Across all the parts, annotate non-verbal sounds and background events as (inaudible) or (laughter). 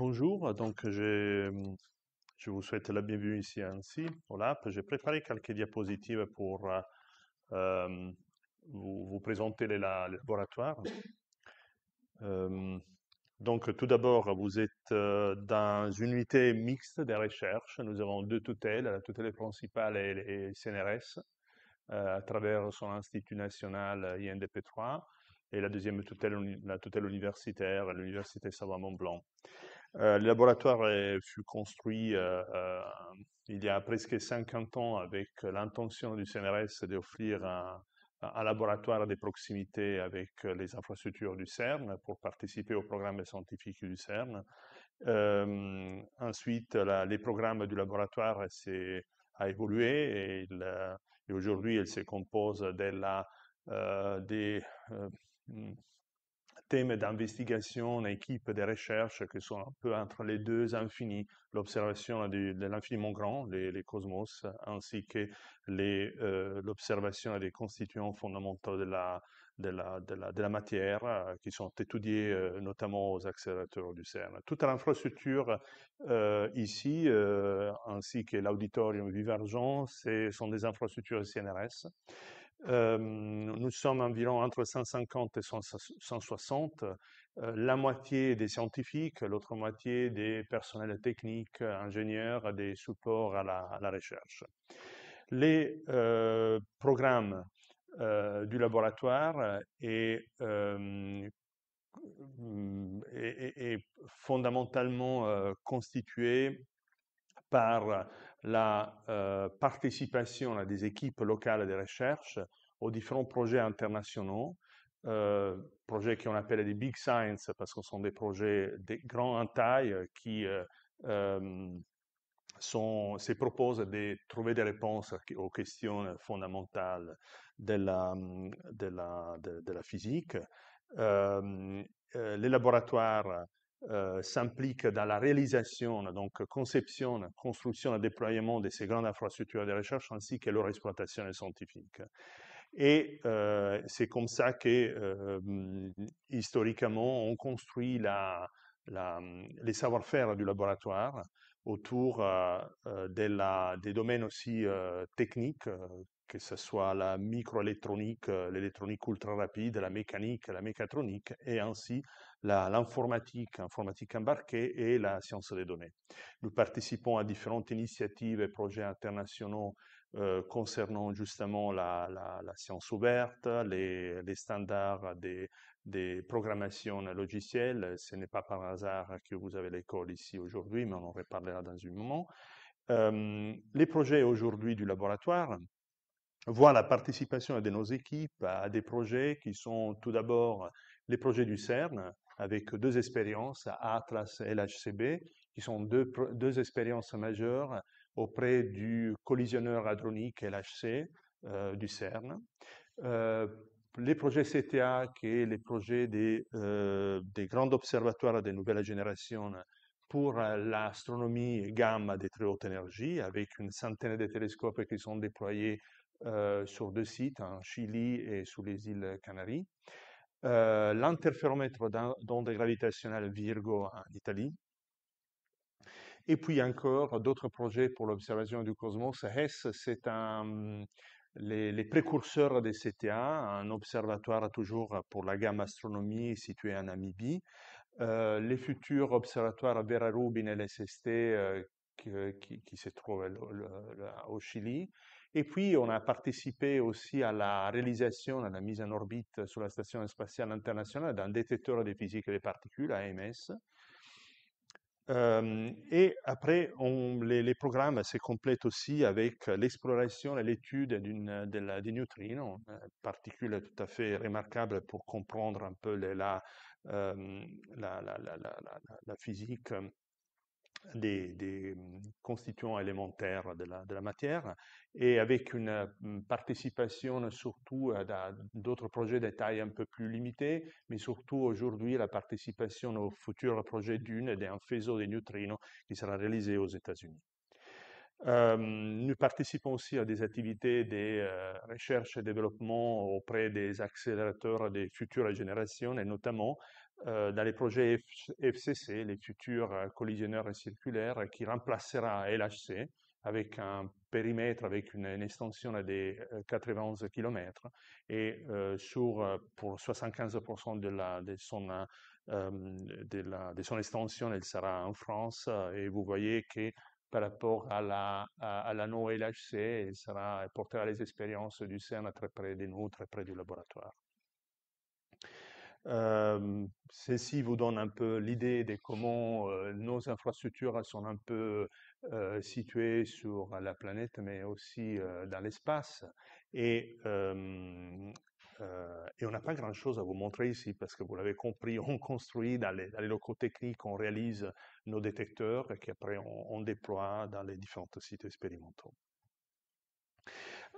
Bonjour, donc je, vous souhaite la bienvenue ici à ANSI, au LAP. J'ai préparé quelques diapositives pour euh, euh, vous, présenter les, laboratoires. Euh, donc tout d'abord, vous êtes dans une unité mixte de recherche. Nous avons deux tutelles, la tutelle principale et le CNRS, à travers son Institut national INDP3, et la deuxième tutelle, la tutelle universitaire, l'Université Savoie-Mont-Blanc. Euh, le laboratoire euh, fut construit euh, il y a presque 50 ans avec l'intention du CNRS d'offrir un, un, laboratoire de proximité avec les infrastructures du CERN pour participer aux programmes scientifiques du CERN. ensuite, les programmes du laboratoire a évolué et, et aujourd'hui, il se compose de la, des thèmes d'investigation, équipes de recherche qui sont un peu entre les deux infinis, l'observation de, l'infiniment grand, les, cosmos, ainsi que euh, l'observation des constituants fondamentaux de la, de la, matière euh, qui sont étudiés euh, notamment aux accélérateurs du CERN. Toute l'infrastructure ici, ainsi que l'auditorium Vivergent, sont des infrastructures CNRS nous sommes environ entre 150 et 160, la moitié des scientifiques, l'autre moitié des personnels techniques, ingénieurs, des supports à la, recherche. Les programmes du laboratoire sont mmh, est, fondamentalement constitué par la euh, participation participation des équipes locales de recherche aux différents projets internationaux, euh, projets qu'on appelle des big science parce que ce sont des projets de grande taille qui euh, se proposent de trouver des réponses aux questions fondamentales de la physique. les laboratoires euh, s'implique dans la réalisation, donc conception, construction et déploiement de ces grandes infrastructures de recherche ainsi que leur exploitation scientifique. Et euh, c'est comme ça que, euh, historiquement, on construit les savoir-faire du laboratoire autour euh, euh, des domaines aussi euh, techniques, que ce soit la microélectronique, l'électronique ultra rapide, la mécanique, la mécatronique, et ainsi l'informatique, informatique embarquée et la science des données. Nous participons à différentes initiatives et projets internationaux concernant justement la, science ouverte, les, les standards des, des programmations logicielles. Ce n'est pas par hasard que vous avez l'école ici aujourd'hui, mais on en reparlera dans un moment. Euh, les projets aujourd'hui du laboratoire voient la participation de nos équipes à des projets qui sont tout d'abord les projets du CERN, avec deux expériences, Atlas et l'HCB, qui sont deux, expériences majeures auprès du collisionneur hadronique LHC euh, du CERN. Euh, les projets CTA, qui est les projets des, euh, des grands observatoires de nouvelle génération pour euh, l'astronomie gamma des très hautes énergies, avec une centaine de télescopes qui sont déployés euh, sur deux sites, en Chili et sous les îles Canaries. L'interféromètre d'ondes gravitationnelles Virgo en Italie. Et puis encore d'autres projets pour l'observation du cosmos. HESS, c'est un les, précurseurs des CTA, un observatoire toujours pour la gamme astronomie situé en Namibie, euh, les futurs observatoires Vera Rubin et l'SST euh, qui, se trouvent au Chili. Et puis, on a participé aussi à la réalisation, à la mise en orbite sur la Station spatiale internationale d'un détecteur de physique des particules, AMS, et après, on, les, programmes se complètent aussi avec l'exploration et l'étude de des neutrinos, hein, particule tout à fait remarquable pour comprendre un peu la, physique des, mmh, constituants élémentaires de la, matière et avec une mmh, participation surtout à d'autres projets de taille un peu plus limitée, mais surtout aujourd'hui la participation au futur projet d'une d'un faisceau de neutrinos qui sera réalisé aux États-Unis nous participons aussi à des activités de euh, recherche et développement auprès des accélérateurs des futures générations et notamment euh, dans les projets FCC, les futurs euh, collisionneurs circulaires qui remplacera LHC avec un périmètre, avec une, extension de 91 km et sur, pour 75% de, la, de son de, la, de, son extension, elle sera en France et vous voyez que par rapport à la, à, à sera, portera les expériences du CERN très près de nous, très près du laboratoire. Euh, ceci vous donne un peu l'idée de comment euh, nos infrastructures sont un peu euh, situées sur la planète, mais aussi dans l'espace. Et euh, et on n'a pas grand-chose à vous montrer ici parce que vous l'avez compris, on construit dans les, locaux techniques, on réalise nos détecteurs et qu'après on déploie dans les différents sites expérimentaux.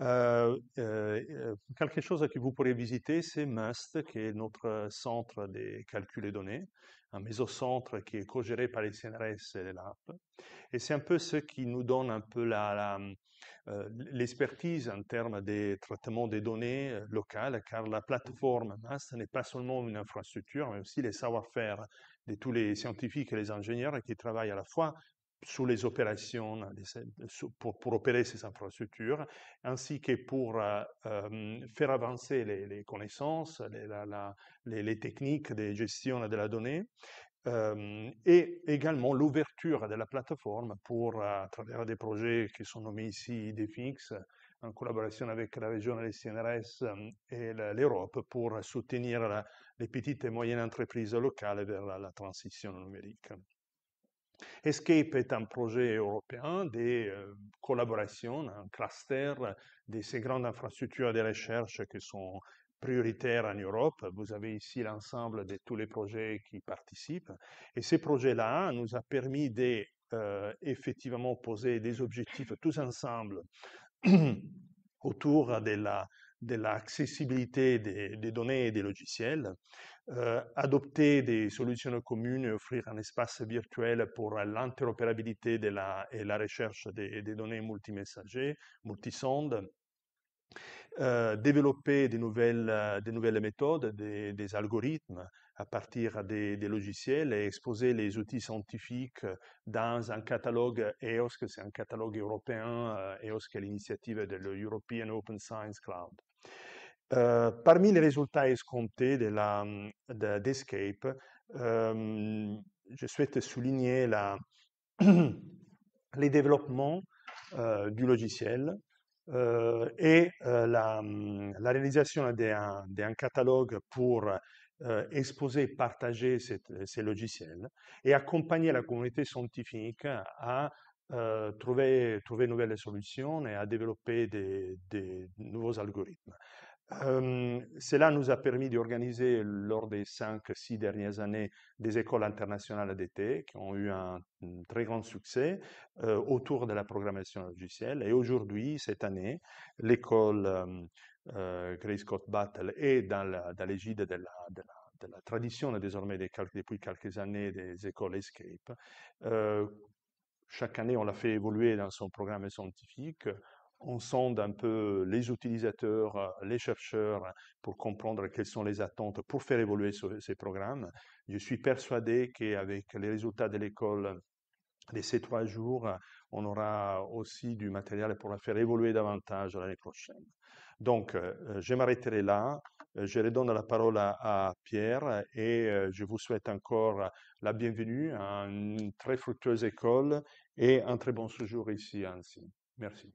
Euh, euh, euh, quelque chose que vous pourrez visiter, c'est MAST, qui est notre centre des calculs et données, un mésocentre qui est co-géré par les CNRS et l'ARP. Et c'est un peu ce qui nous donne un peu l'expertise en termes des traitements des données locales, car la plateforme MAST n'est pas seulement une infrastructure, mais aussi les savoir-faire de tous les scientifiques et les ingénieurs qui travaillent à la fois sous les opérations euh, pour, pour, opérer ces infrastructures, ainsi que pour euh, euh, faire avancer les, connaissances, les, les, techniques de gestion de la donnée, et également l'ouverture de la plateforme pour, à travers des projets qui sont nommés ici IDFIX, en collaboration avec la région, les CNRS et l'Europe, pour soutenir les petites et moyennes entreprises locales vers la transition numérique. Escape est un projet européen des euh, collaborations, un cluster de ces grandes infrastructures de recherche qui sont prioritaires en Europe. Vous avez ici l'ensemble de tous les projets qui participent. Et ces projets-là nous a permis de euh, effectivement poser des objectifs tous ensemble (clears throat) autour de la l'accessibilité des, données et des logiciels, euh, adopter des solutions communes et offrir un espace virtuel pour l'interopérabilité la, et la recherche des, données multimessagers, multisondes, euh, développer des euh, nouvelles, méthodes, des, algorithmes à partir des, logiciels et exposer les outils scientifiques dans un catalogue EOS, c'est un catalogue européen, EOS qui est l'initiative de l'European Open Science Cloud. Ehm, parmi les résultats escomptés mhmm, de d'Escape, ehm, je souhaite souligner la, (clears throat) les développements euh, du logiciel euh, et euh, la, mhmm, la, réalisation d'un catalogue pour exposer et partager ces logiciels et accompagner la communauté scientifique à trouver, de nouvelles solutions et à développer de des nouveaux algorithmes cela nous a permis d'organiser lors des cinq, six dernières années des écoles internationales d'été qui ont eu un, très grand succès autour de la programmation logicielle. Et aujourd'hui, cette année, l'école Grace Scott Battle est dans l'égide de la, tradition désormais depuis quelques années des écoles Escape. chaque année, on l'a fait évoluer dans son programme scientifique on sonde un peu euh, les utilisateurs, euh, les chercheurs hein, pour comprendre quelles sont les attentes pour faire évoluer ces programmes. Je suis persuadé qu'avec les résultats de l'école de ces trois jours, on aura aussi du matériel pour la faire évoluer davantage l'année prochaine. Donc, euh, je m'arrêterai là. Je redonne la parole à, Pierre et je vous souhaite encore la bienvenue à une très fructueuse école et un très bon séjour ici à Annecy. Merci.